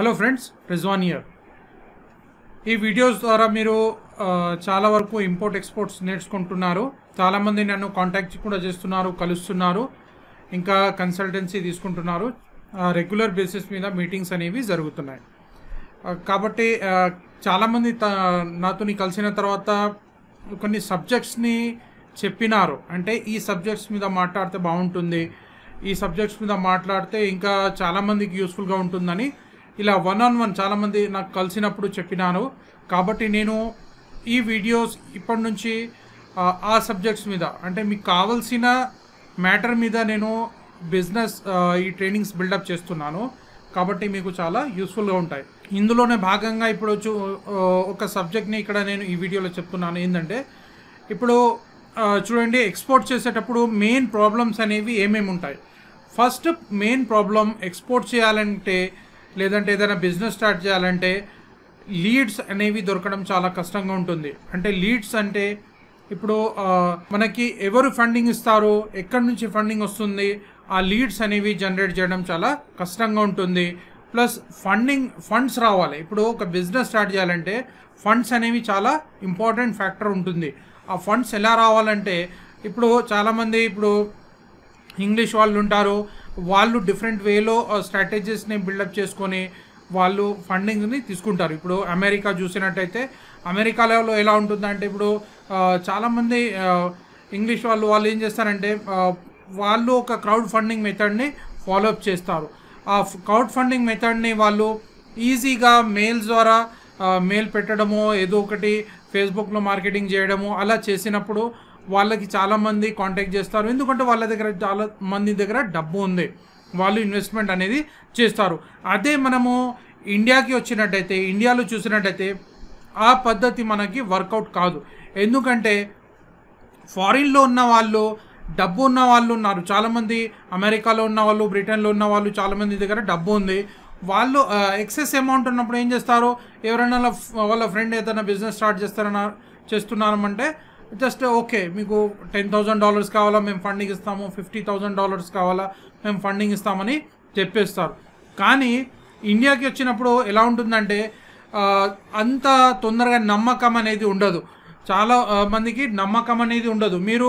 hello friends Rizwan here ఈ videos ద్వారా మీరు చాలా వరకు ఇంపోర్ట్ ఎక్స్పోర్ట్స్ నేర్చుకుంటున్నారు చాలామంది నన్ను కాంటాక్ట్ కూడా చేస్తున్నారు కలుస్తున్నారు ఇంకా కన్సల్టెన్సీ తీసుకుంటున్నారు రెగ్యులర్ బేసిస్ మీద మీటింగ్స్ అనేవి జరుగుతున్నాయి కాబట్టి చాలామంది నాతో కలిసిన తర్వాత కొన్ని సబ్జెక్ట్స్ని చెప్పినారు అంటే ఈ సబ్జెక్ట్స్ మీద మాట్లాడితే బాగుంటుంది ఈ సబ్జెక్ట్స్ మీద మాట్లాడితే ఇంకా చాలామందికి యూస్ఫుల్గా ఉంటుందని ఇలా వన్ ఆన్ వన్ చాలామంది నాకు కలిసినప్పుడు చెప్పినాను కాబట్టి నేను ఈ వీడియోస్ ఇప్పటి నుంచి ఆ సబ్జెక్ట్స్ మీద అంటే మీకు కావలసిన మ్యాటర్ మీద నేను బిజినెస్ ఈ ట్రైనింగ్స్ బిల్డప్ చేస్తున్నాను కాబట్టి మీకు చాలా యూస్ఫుల్గా ఉంటాయి ఇందులోనే భాగంగా ఇప్పుడు వచ్చి ఒక సబ్జెక్ట్ని ఇక్కడ నేను ఈ వీడియోలో చెప్తున్నాను ఏంటంటే ఇప్పుడు చూడండి ఎక్స్పోర్ట్ చేసేటప్పుడు మెయిన్ ప్రాబ్లమ్స్ అనేవి ఏమేమి ఉంటాయి ఫస్ట్ మెయిన్ ప్రాబ్లం ఎక్స్పోర్ట్ చేయాలంటే లేదంటే ఏదైనా బిజినెస్ స్టార్ట్ చేయాలంటే లీడ్స్ అనేవి దొరకడం చాలా కష్టంగా ఉంటుంది అంటే లీడ్స్ అంటే ఇప్పుడు మనకి ఎవరు ఫండింగ్ ఇస్తారు ఎక్కడి నుంచి ఫండింగ్ వస్తుంది ఆ లీడ్స్ అనేవి జనరేట్ చేయడం చాలా కష్టంగా ఉంటుంది ప్లస్ ఫండింగ్ ఫండ్స్ రావాలి ఇప్పుడు ఒక బిజినెస్ స్టార్ట్ చేయాలంటే ఫండ్స్ అనేవి చాలా ఇంపార్టెంట్ ఫ్యాక్టర్ ఉంటుంది ఆ ఫండ్స్ ఎలా రావాలంటే ఇప్పుడు చాలామంది ఇప్పుడు ఇంగ్లీష్ వాళ్ళు ఉంటారు వాళ్ళు డిఫరెంట్ వేలో స్ట్రాటజీస్ని బిల్డప్ చేసుకొని వాళ్ళు ఫండింగ్ని తీసుకుంటారు ఇప్పుడు అమెరికా చూసినట్టయితే అమెరికాలో ఎలా ఉంటుందంటే ఇప్పుడు చాలామంది ఇంగ్లీష్ వాళ్ళు వాళ్ళు ఏం చేస్తారంటే వాళ్ళు ఒక క్రౌడ్ ఫండింగ్ మెథడ్ని ఫాలో అప్ చేస్తారు ఆ క్రౌడ్ ఫండింగ్ మెథడ్ని వాళ్ళు ఈజీగా మెయిల్స్ ద్వారా మెయిల్ పెట్టడము ఏదో ఒకటి ఫేస్బుక్లో మార్కెటింగ్ చేయడము అలా చేసినప్పుడు వాళ్ళకి చాలామంది కాంటాక్ట్ చేస్తారు ఎందుకంటే వాళ్ళ దగ్గర చాలా మంది దగ్గర డబ్బు ఉంది వాళ్ళు ఇన్వెస్ట్మెంట్ అనేది చేస్తారు అదే మనము ఇండియాకి వచ్చినట్టయితే ఇండియాలో చూసినట్టయితే ఆ పద్ధతి మనకి వర్కౌట్ కాదు ఎందుకంటే ఫారిన్లో ఉన్న వాళ్ళు డబ్బు ఉన్న వాళ్ళు ఉన్నారు చాలామంది అమెరికాలో ఉన్న వాళ్ళు బ్రిటన్లో ఉన్న వాళ్ళు చాలామంది దగ్గర డబ్బు ఉంది వాళ్ళు ఎక్సెస్ అమౌంట్ ఉన్నప్పుడు ఏం చేస్తారు ఎవరైనా వాళ్ళ ఫ్రెండ్ ఏదైనా బిజినెస్ స్టార్ట్ చేస్తారన్న చేస్తున్నారంటే జస్ట్ ఓకే మీకు టెన్ థౌజండ్ డాలర్స్ కావాలా మేము ఫండింగ్ ఇస్తాము ఫిఫ్టీ థౌజండ్ డాలర్స్ కావాలా మేము ఫండింగ్ ఇస్తామని చెప్పేస్తారు కానీ ఇండియాకి వచ్చినప్పుడు ఎలా ఉంటుందంటే అంత తొందరగా నమ్మకం అనేది ఉండదు చాలా మందికి నమ్మకం అనేది ఉండదు మీరు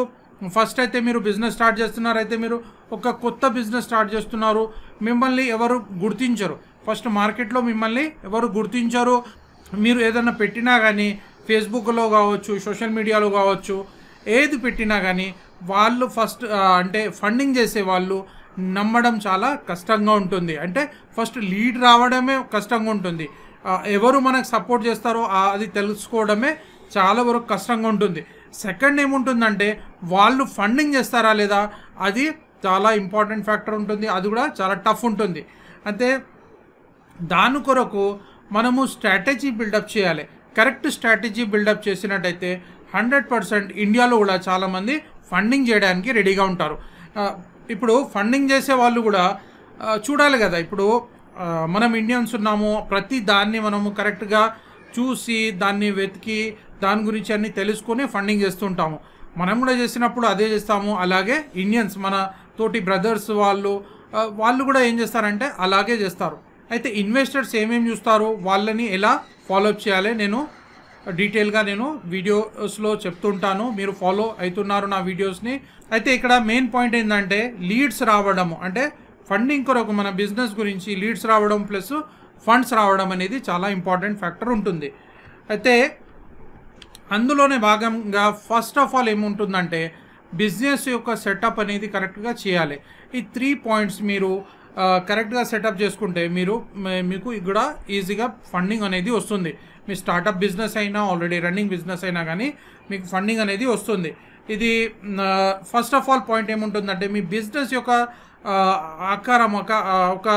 ఫస్ట్ అయితే మీరు బిజినెస్ స్టార్ట్ చేస్తున్నారు అయితే మీరు ఒక కొత్త బిజినెస్ స్టార్ట్ చేస్తున్నారు మిమ్మల్ని ఎవరు గుర్తించరు ఫస్ట్ మార్కెట్లో మిమ్మల్ని ఎవరు గుర్తించరు మీరు ఏదైనా పెట్టినా కానీ ఫేస్బుక్లో కావచ్చు సోషల్ మీడియాలో కావచ్చు ఏది పెట్టినా కానీ వాళ్ళు ఫస్ట్ అంటే ఫండింగ్ చేసే వాళ్ళు నమ్మడం చాలా కష్టంగా ఉంటుంది అంటే ఫస్ట్ లీడ్ రావడమే కష్టంగా ఉంటుంది ఎవరు మనకు సపోర్ట్ చేస్తారో అది తెలుసుకోవడమే చాలా వరకు కష్టంగా ఉంటుంది సెకండ్ ఏముంటుందంటే వాళ్ళు ఫండింగ్ చేస్తారా లేదా అది చాలా ఇంపార్టెంట్ ఫ్యాక్టర్ ఉంటుంది అది కూడా చాలా టఫ్ ఉంటుంది అంటే దాని కొరకు మనము స్ట్రాటజీ బిల్డప్ చేయాలి కరెక్ట్ స్ట్రాటజీ బిల్డప్ చేసినట్టయితే హండ్రెడ్ పర్సెంట్ ఇండియాలో కూడా చాలామంది ఫండింగ్ చేయడానికి రెడీగా ఉంటారు ఇప్పుడు ఫండింగ్ చేసే వాళ్ళు కూడా చూడాలి కదా ఇప్పుడు మనం ఇండియన్స్ ఉన్నాము ప్రతి దాన్ని మనము కరెక్ట్గా చూసి దాన్ని వెతికి దాని గురించి అన్నీ తెలుసుకొని ఫండింగ్ చేస్తుంటాము మనం కూడా చేసినప్పుడు అదే చేస్తాము అలాగే ఇండియన్స్ మన తోటి బ్రదర్స్ వాళ్ళు వాళ్ళు కూడా ఏం చేస్తారంటే అలాగే చేస్తారు అయితే ఇన్వెస్టర్స్ ఏమేమి చూస్తారు వాళ్ళని ఎలా ఫాలోఅప్ చేయాలి నేను డీటెయిల్గా నేను వీడియోస్లో చెప్తుంటాను మీరు ఫాలో అవుతున్నారు నా వీడియోస్ని అయితే ఇక్కడ మెయిన్ పాయింట్ ఏంటంటే లీడ్స్ రావడము అంటే ఫండింగ్ కొరకు మన బిజినెస్ గురించి లీడ్స్ రావడం ప్లస్ ఫండ్స్ రావడం అనేది చాలా ఇంపార్టెంట్ ఫ్యాక్టర్ ఉంటుంది అయితే అందులోనే భాగంగా ఫస్ట్ ఆఫ్ ఆల్ ఏముంటుందంటే బిజినెస్ యొక్క సెటప్ అనేది కరెక్ట్గా చేయాలి ఈ త్రీ పాయింట్స్ మీరు కరెక్ట్గా సెటప్ చేసుకుంటే మీరు మీకు ఇక్కడ ఈజీగా ఫండింగ్ అనేది వస్తుంది మీ స్టార్టప్ బిజినెస్ అయినా ఆల్రెడీ రన్నింగ్ బిజినెస్ అయినా కానీ మీకు ఫండింగ్ అనేది వస్తుంది ఇది ఫస్ట్ ఆఫ్ ఆల్ పాయింట్ ఏముంటుందంటే మీ బిజినెస్ యొక్క ఆకారం ఒక ఒక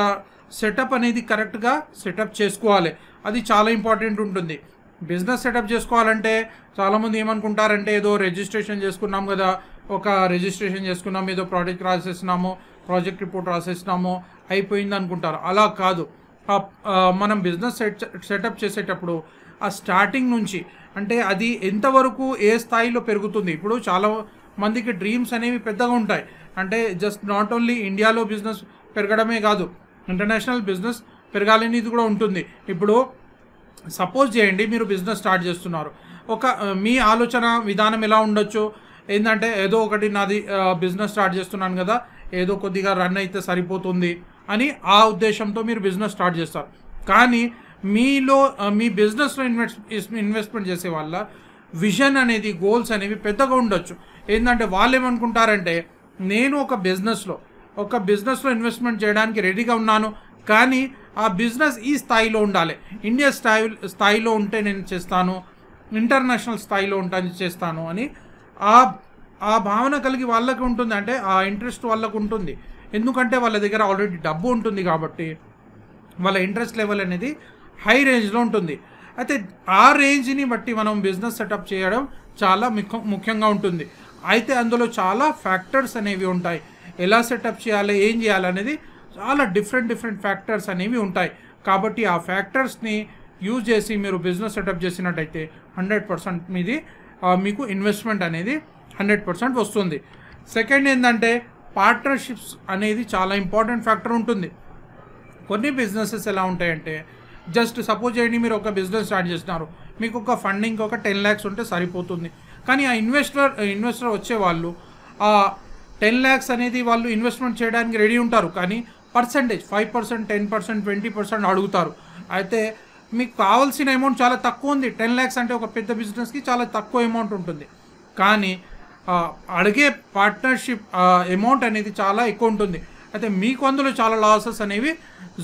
సెటప్ అనేది కరెక్ట్గా సెటప్ చేసుకోవాలి అది చాలా ఇంపార్టెంట్ ఉంటుంది బిజినెస్ సెటప్ చేసుకోవాలంటే చాలామంది ఏమనుకుంటారంటే ఏదో రిజిస్ట్రేషన్ చేసుకున్నాం కదా ఒక రిజిస్ట్రేషన్ చేసుకున్నాం ఏదో ప్రోడక్ట్ రాసేసినాము ప్రాజెక్ట్ రిపోర్ట్ రాసేసినాము అయిపోయింది అనుకుంటారు అలా కాదు మనం బిజినెస్ సెట్ సెటప్ చేసేటప్పుడు ఆ స్టార్టింగ్ నుంచి అంటే అది ఎంతవరకు ఏ స్థాయిలో పెరుగుతుంది ఇప్పుడు చాలా మందికి డ్రీమ్స్ అనేవి పెద్దగా ఉంటాయి అంటే జస్ట్ నాట్ ఓన్లీ ఇండియాలో బిజినెస్ పెరగడమే కాదు ఇంటర్నేషనల్ బిజినెస్ పెరగాలనేది కూడా ఉంటుంది ఇప్పుడు సపోజ్ చేయండి మీరు బిజినెస్ స్టార్ట్ చేస్తున్నారు ఒక మీ ఆలోచన విధానం ఎలా ఉండొచ్చు ఏంటంటే ఏదో ఒకటి నాది బిజినెస్ స్టార్ట్ చేస్తున్నాను కదా ఏదో కొద్దిగా రన్ అయితే సరిపోతుంది అని ఆ ఉద్దేశంతో మీరు బిజినెస్ స్టార్ట్ చేస్తారు కానీ మీలో మీ బిజినెస్లో ఇన్వెస్ట్ ఇన్వెస్ట్మెంట్ చేసే వాళ్ళ విజన్ అనేది గోల్స్ అనేవి పెద్దగా ఉండొచ్చు ఏంటంటే వాళ్ళు ఏమనుకుంటారంటే నేను ఒక బిజినెస్లో ఒక బిజినెస్లో ఇన్వెస్ట్మెంట్ చేయడానికి రెడీగా ఉన్నాను కానీ ఆ బిజినెస్ ఈ స్థాయిలో ఉండాలి ఇండియా స్థాయి స్థాయిలో ఉంటే నేను చేస్తాను ఇంటర్నేషనల్ స్థాయిలో ఉంటాను చేస్తాను అని ఆ ఆ భావన కలిగి వాళ్ళకి ఉంటుంది అంటే ఆ ఇంట్రెస్ట్ వాళ్ళకు ఉంటుంది ఎందుకంటే వాళ్ళ దగ్గర ఆల్రెడీ డబ్బు ఉంటుంది కాబట్టి వాళ్ళ ఇంట్రెస్ట్ లెవెల్ అనేది హై రేంజ్లో ఉంటుంది అయితే ఆ రేంజ్ని బట్టి మనం బిజినెస్ సెటప్ చేయడం చాలా ముఖ్యంగా ఉంటుంది అయితే అందులో చాలా ఫ్యాక్టర్స్ అనేవి ఉంటాయి ఎలా సెటప్ చేయాలి ఏం చేయాలి అనేది చాలా డిఫరెంట్ డిఫరెంట్ ఫ్యాక్టర్స్ అనేవి ఉంటాయి కాబట్టి ఆ ఫ్యాక్టర్స్ని యూజ్ చేసి మీరు బిజినెస్ సెటప్ చేసినట్టయితే హండ్రెడ్ పర్సెంట్ మీది మీకు ఇన్వెస్ట్మెంట్ అనేది హండ్రెడ్ పర్సెంట్ వస్తుంది సెకండ్ ఏంటంటే పార్ట్నర్షిప్స్ అనేది చాలా ఇంపార్టెంట్ ఫ్యాక్టర్ ఉంటుంది కొన్ని బిజినెసెస్ ఎలా ఉంటాయంటే జస్ట్ సపోజ్ చేయండి మీరు ఒక బిజినెస్ స్టార్ట్ చేస్తున్నారు మీకు ఒక ఫండింగ్ ఒక టెన్ ల్యాక్స్ ఉంటే సరిపోతుంది కానీ ఆ ఇన్వెస్టర్ ఇన్వెస్టర్ వచ్చేవాళ్ళు ఆ టెన్ ల్యాక్స్ అనేది వాళ్ళు ఇన్వెస్ట్మెంట్ చేయడానికి రెడీ ఉంటారు కానీ percentage five percent ten percent twenty percent అడుగుతారు అయితే మీకు కావాల్సిన అమౌంట్ చాలా తక్కువ ఉంది టెన్ ల్యాక్స్ అంటే ఒక పెద్ద బిజినెస్కి చాలా తక్కువ అమౌంట్ ఉంటుంది కానీ అడిగే పార్ట్నర్షిప్ అమౌంట్ అనేది చాలా ఎక్కువ ఉంటుంది అయితే మీకు అందులో చాలా లాసెస్ అనేవి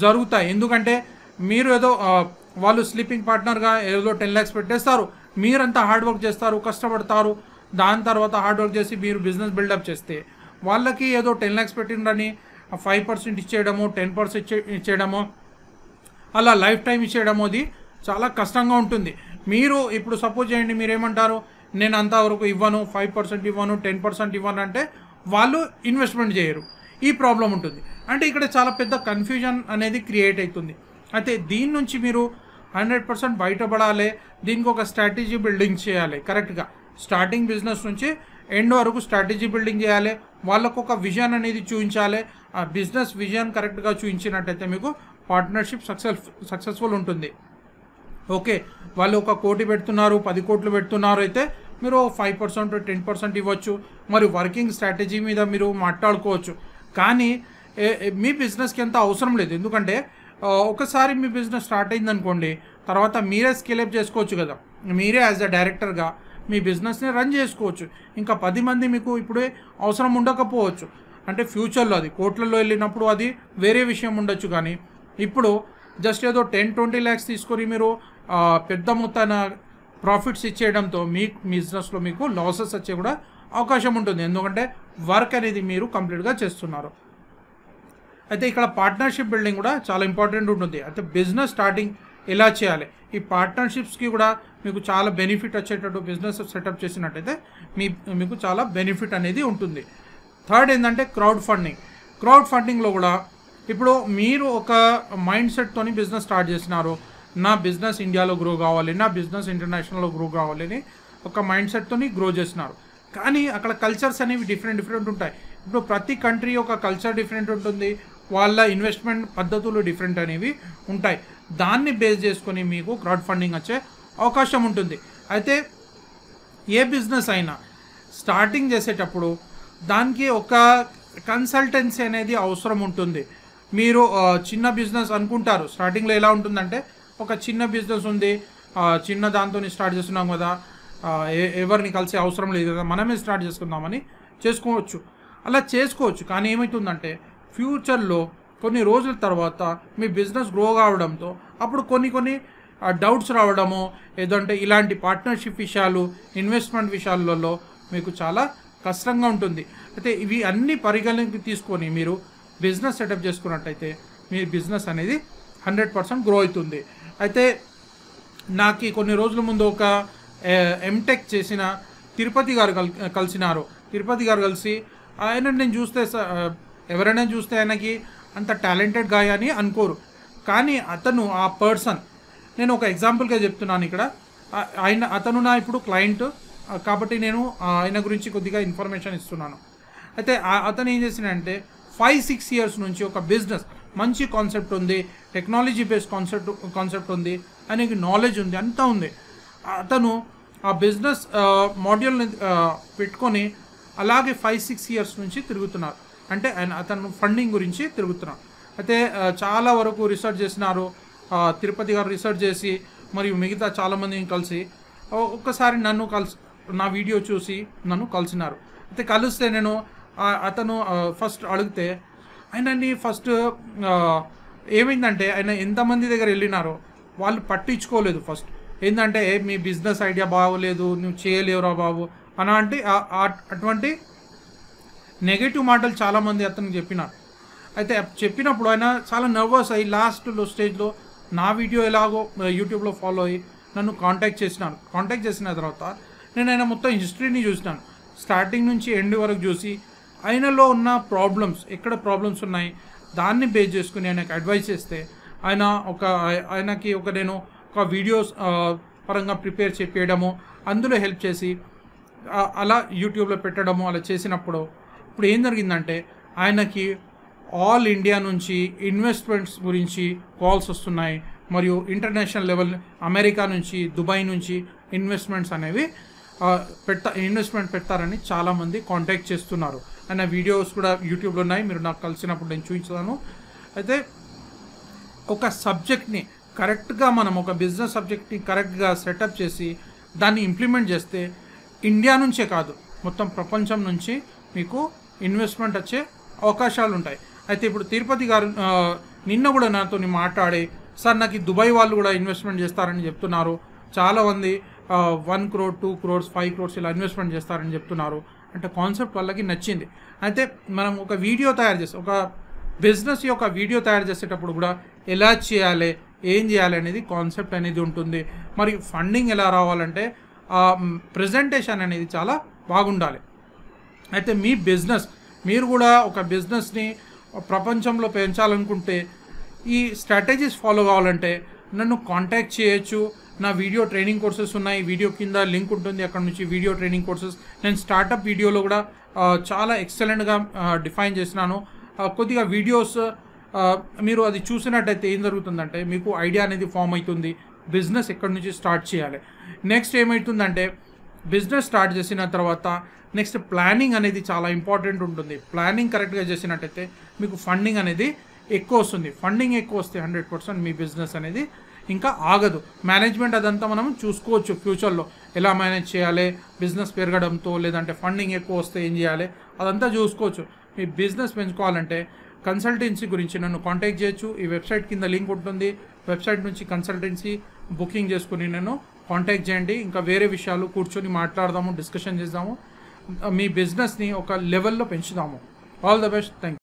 జరుగుతాయి ఎందుకంటే మీరు ఏదో వాళ్ళు స్లీపింగ్ పార్ట్నర్గా ఏదో టెన్ ల్యాక్స్ పెట్టేస్తారు మీరంతా హార్డ్ వర్క్ చేస్తారు కష్టపడతారు దాని తర్వాత హార్డ్ వర్క్ చేసి మీరు బిజినెస్ బిల్డప్ చేస్తే వాళ్ళకి ఏదో టెన్ ల్యాక్స్ పెట్టిండని ఫైవ్ పర్సెంట్ ఇచ్చేయడము టెన్ పర్సెంట్ ఇచ్చేయడము అలా లైఫ్ టైం ఇచ్చేయడం అది చాలా కష్టంగా ఉంటుంది మీరు ఇప్పుడు సపోజ్ చేయండి మీరేమంటారు నేను అంతవరకు ఇవ్వను ఫైవ్ పర్సెంట్ ఇవ్వను టెన్ పర్సెంట్ ఇవ్వను అంటే వాళ్ళు ఇన్వెస్ట్మెంట్ చేయరు ఈ ప్రాబ్లం ఉంటుంది అంటే ఇక్కడ చాలా పెద్ద కన్ఫ్యూజన్ అనేది క్రియేట్ అవుతుంది అయితే దీని నుంచి మీరు హండ్రెడ్ పర్సెంట్ బయటపడాలి దీనికి ఒక స్ట్రాటజీ బిల్డింగ్ చేయాలి కరెక్ట్గా స్టార్టింగ్ బిజినెస్ నుంచి ఎండ్ వరకు స్ట్రాటజీ బిల్డింగ్ చేయాలి వాళ్ళకు ఒక విజన్ అనేది చూపించాలి ఆ బిజినెస్ విజన్ కరెక్ట్గా చూపించినట్టయితే మీకు పార్ట్నర్షిప్ సక్సెస్ సక్సెస్ఫుల్ ఉంటుంది ఓకే వాళ్ళు ఒక కోటి పెడుతున్నారు పది కోట్లు పెడుతున్నారు అయితే మీరు ఫైవ్ పర్సెంట్ టెన్ పర్సెంట్ ఇవ్వచ్చు మరి వర్కింగ్ స్ట్రాటజీ మీద మీరు మాట్లాడుకోవచ్చు కానీ మీ బిజినెస్కి ఎంత అవసరం లేదు ఎందుకంటే ఒకసారి మీ బిజినెస్ స్టార్ట్ అయింది అనుకోండి తర్వాత మీరే స్కేలప్ చేసుకోవచ్చు కదా మీరే యాజ్ అ డైరెక్టర్గా మీ బిజినెస్ని రన్ చేసుకోవచ్చు ఇంకా పది మంది మీకు ఇప్పుడే అవసరం ఉండకపోవచ్చు అంటే ఫ్యూచర్లో అది కోట్లలో వెళ్ళినప్పుడు అది వేరే విషయం ఉండొచ్చు కానీ ఇప్పుడు జస్ట్ ఏదో టెన్ ట్వంటీ ల్యాక్స్ తీసుకొని మీరు పెద్ద మొత్తాన ప్రాఫిట్స్ ఇచ్చేయడంతో మీ బిజినెస్లో మీకు లాసెస్ వచ్చే కూడా అవకాశం ఉంటుంది ఎందుకంటే వర్క్ అనేది మీరు కంప్లీట్గా చేస్తున్నారు అయితే ఇక్కడ పార్ట్నర్షిప్ బిల్డింగ్ కూడా చాలా ఇంపార్టెంట్ ఉంటుంది అయితే బిజినెస్ స్టార్టింగ్ ఎలా చేయాలి ఈ పార్ట్నర్షిప్స్కి కూడా మీకు చాలా బెనిఫిట్ వచ్చేటట్టు బిజినెస్ సెటప్ చేసినట్టయితే మీ మీకు చాలా బెనిఫిట్ అనేది ఉంటుంది థర్డ్ ఏంటంటే క్రౌడ్ ఫండింగ్ క్రౌడ్ ఫండింగ్లో కూడా ఇప్పుడు మీరు ఒక మైండ్ సెట్తోని బిజినెస్ స్టార్ట్ చేసినారు నా బిజినెస్ ఇండియాలో గ్రో కావాలి నా బిజినెస్ ఇంటర్నేషనల్లో గ్రో కావాలి అని ఒక మైండ్ సెట్తో గ్రో చేస్తున్నారు కానీ అక్కడ కల్చర్స్ అనేవి డిఫరెంట్ డిఫరెంట్ ఉంటాయి ఇప్పుడు ప్రతి కంట్రీ యొక్క కల్చర్ డిఫరెంట్ ఉంటుంది వాళ్ళ ఇన్వెస్ట్మెంట్ పద్ధతులు డిఫరెంట్ అనేవి ఉంటాయి దాన్ని బేస్ చేసుకొని మీకు క్రౌడ్ ఫండింగ్ వచ్చే అవకాశం ఉంటుంది అయితే ఏ బిజినెస్ అయినా స్టార్టింగ్ చేసేటప్పుడు దానికి ఒక కన్సల్టెన్సీ అనేది అవసరం ఉంటుంది మీరు చిన్న బిజినెస్ అనుకుంటారు స్టార్టింగ్లో ఎలా ఉంటుందంటే ఒక చిన్న బిజినెస్ ఉంది చిన్న దాంతో స్టార్ట్ చేస్తున్నాం కదా ఎవరిని కలిసే అవసరం లేదు కదా మనమే స్టార్ట్ చేసుకుందామని చేసుకోవచ్చు అలా చేసుకోవచ్చు కానీ ఏమవుతుందంటే ఫ్యూచర్లో కొన్ని రోజుల తర్వాత మీ బిజినెస్ గ్రో కావడంతో అప్పుడు కొన్ని కొన్ని డౌట్స్ రావడము ఏదంటే ఇలాంటి పార్ట్నర్షిప్ విషయాలు ఇన్వెస్ట్మెంట్ విషయాలలో మీకు చాలా కష్టంగా ఉంటుంది అయితే ఇవి అన్ని పరిగణనకి తీసుకొని మీరు బిజినెస్ సెటప్ చేసుకున్నట్టయితే మీ బిజినెస్ అనేది హండ్రెడ్ పర్సెంట్ గ్రో అవుతుంది అయితే నాకు కొన్ని రోజుల ముందు ఒక ఎంటెక్ చేసిన తిరుపతి గారు కల్ కలిసినారు తిరుపతి గారు కలిసి ఆయన నేను చూస్తే ఎవరైనా చూస్తే ఆయనకి అంత టాలెంటెడ్ గాయ అని అనుకోరు కానీ అతను ఆ పర్సన్ నేను ఒక ఎగ్జాంపుల్గా చెప్తున్నాను ఇక్కడ ఆయన అతను నా ఇప్పుడు క్లయింట్ కాబట్టి నేను ఆయన గురించి కొద్దిగా ఇన్ఫర్మేషన్ ఇస్తున్నాను అయితే అతను ఏం చేసినంటే ఫైవ్ సిక్స్ ఇయర్స్ నుంచి ఒక బిజినెస్ మంచి కాన్సెప్ట్ ఉంది టెక్నాలజీ బేస్డ్ కాన్సెప్ట్ కాన్సెప్ట్ ఉంది ఆయనకి నాలెడ్జ్ ఉంది అంతా ఉంది అతను ఆ బిజినెస్ మోడ్యూల్ని పెట్టుకొని అలాగే ఫైవ్ సిక్స్ ఇయర్స్ నుంచి తిరుగుతున్నారు అంటే ఆయన అతను ఫండింగ్ గురించి తిరుగుతున్నారు అయితే చాలా వరకు రీసెర్చ్ చేసినారు తిరుపతి గారు రీసెర్చ్ చేసి మరియు మిగతా చాలామందిని కలిసి ఒక్కసారి నన్ను కలిసి నా వీడియో చూసి నన్ను కలిసినారు అయితే కలిస్తే నేను అతను ఫస్ట్ అడిగితే అండ్ అన్ని ఫస్ట్ ఏమైందంటే ఆయన ఎంతమంది దగ్గర వెళ్ళినారో వాళ్ళు పట్టించుకోలేదు ఫస్ట్ ఏంటంటే మీ బిజినెస్ ఐడియా బాగోలేదు నువ్వు చేయలేవురా బాబు అలాంటి అంటే అటువంటి నెగిటివ్ మాటలు చాలామంది అతనికి చెప్పినారు అయితే చెప్పినప్పుడు ఆయన చాలా నర్వస్ అయ్యి లాస్ట్లో స్టేజ్లో నా వీడియో ఎలాగో యూట్యూబ్లో ఫాలో అయ్యి నన్ను కాంటాక్ట్ చేసినాను కాంటాక్ట్ చేసిన తర్వాత నేను ఆయన మొత్తం హిస్టరీని చూసినాను స్టార్టింగ్ నుంచి ఎండ్ వరకు చూసి ఆయనలో ఉన్న ప్రాబ్లమ్స్ ఎక్కడ ప్రాబ్లమ్స్ ఉన్నాయి దాన్ని బేస్ చేసుకుని ఆయనకు అడ్వైస్ చేస్తే ఆయన ఒక ఆయనకి ఒక నేను ఒక వీడియోస్ పరంగా ప్రిపేర్ చేయడము అందులో హెల్ప్ చేసి అలా యూట్యూబ్లో పెట్టడము అలా చేసినప్పుడు ఇప్పుడు ఏం జరిగిందంటే ఆయనకి ఆల్ ఇండియా నుంచి ఇన్వెస్ట్మెంట్స్ గురించి కాల్స్ వస్తున్నాయి మరియు ఇంటర్నేషనల్ లెవెల్ అమెరికా నుంచి దుబాయ్ నుంచి ఇన్వెస్ట్మెంట్స్ అనేవి పెట్ట ఇన్వెస్ట్మెంట్ పెడతారని చాలామంది కాంటాక్ట్ చేస్తున్నారు అండ్ ఆ వీడియోస్ కూడా యూట్యూబ్లో ఉన్నాయి మీరు నాకు కలిసినప్పుడు నేను చూపించాను అయితే ఒక సబ్జెక్ట్ని కరెక్ట్గా మనం ఒక బిజినెస్ సబ్జెక్ట్ని కరెక్ట్గా సెటప్ చేసి దాన్ని ఇంప్లిమెంట్ చేస్తే ఇండియా నుంచే కాదు మొత్తం ప్రపంచం నుంచి మీకు ఇన్వెస్ట్మెంట్ వచ్చే అవకాశాలు ఉంటాయి అయితే ఇప్పుడు తిరుపతి గారు నిన్న కూడా నాతో మాట్లాడి సార్ నాకు దుబాయ్ వాళ్ళు కూడా ఇన్వెస్ట్మెంట్ చేస్తారని చెప్తున్నారు చాలామంది one crore two crores five crores ఇలా ఇన్వెస్ట్మెంట్ చేస్తారని చెప్తున్నారు అంటే కాన్సెప్ట్ వాళ్ళకి నచ్చింది అయితే మనం ఒక వీడియో తయారు చేస్తాం ఒక బిజినెస్ యొక్క వీడియో తయారు చేసేటప్పుడు కూడా ఎలా చేయాలి ఏం చేయాలి అనేది కాన్సెప్ట్ అనేది ఉంటుంది మరి ఫండింగ్ ఎలా రావాలంటే ప్రజెంటేషన్ అనేది చాలా బాగుండాలి అయితే మీ బిజినెస్ మీరు కూడా ఒక బిజినెస్ని ప్రపంచంలో పెంచాలనుకుంటే ఈ స్ట్రాటజీస్ ఫాలో కావాలంటే నన్ను కాంటాక్ట్ చేయొచ్చు నా వీడియో ట్రైనింగ్ కోర్సెస్ ఉన్నాయి వీడియో కింద లింక్ ఉంటుంది అక్కడ నుంచి వీడియో ట్రైనింగ్ కోర్సెస్ నేను స్టార్టప్ వీడియోలో కూడా చాలా ఎక్సలెంట్గా డిఫైన్ చేసినాను కొద్దిగా వీడియోస్ మీరు అది చూసినట్టయితే ఏం జరుగుతుందంటే మీకు ఐడియా అనేది ఫామ్ అవుతుంది బిజినెస్ ఎక్కడి నుంచి స్టార్ట్ చేయాలి నెక్స్ట్ ఏమవుతుందంటే బిజినెస్ స్టార్ట్ చేసిన తర్వాత నెక్స్ట్ ప్లానింగ్ అనేది చాలా ఇంపార్టెంట్ ఉంటుంది ప్లానింగ్ కరెక్ట్గా చేసినట్టయితే మీకు ఫండింగ్ అనేది ఎక్కువ వస్తుంది ఫండింగ్ ఎక్కువ వస్తే హండ్రెడ్ పర్సెంట్ మీ బిజినెస్ అనేది ఇంకా ఆగదు మేనేజ్మెంట్ అదంతా మనం చూసుకోవచ్చు ఫ్యూచర్లో ఎలా మేనేజ్ చేయాలి బిజినెస్ పెరగడంతో లేదంటే ఫండింగ్ ఎక్కువ వస్తే ఏం చేయాలి అదంతా చూసుకోవచ్చు మీ బిజినెస్ పెంచుకోవాలంటే కన్సల్టెన్సీ గురించి నన్ను కాంటాక్ట్ చేయొచ్చు ఈ వెబ్సైట్ కింద లింక్ ఉంటుంది వెబ్సైట్ నుంచి కన్సల్టెన్సీ బుకింగ్ చేసుకుని నేను కాంటాక్ట్ చేయండి ఇంకా వేరే విషయాలు కూర్చొని మాట్లాడదాము డిస్కషన్ చేద్దాము మీ బిజినెస్ని ఒక లెవెల్లో పెంచుదాము ఆల్ ద బెస్ట్ థ్యాంక్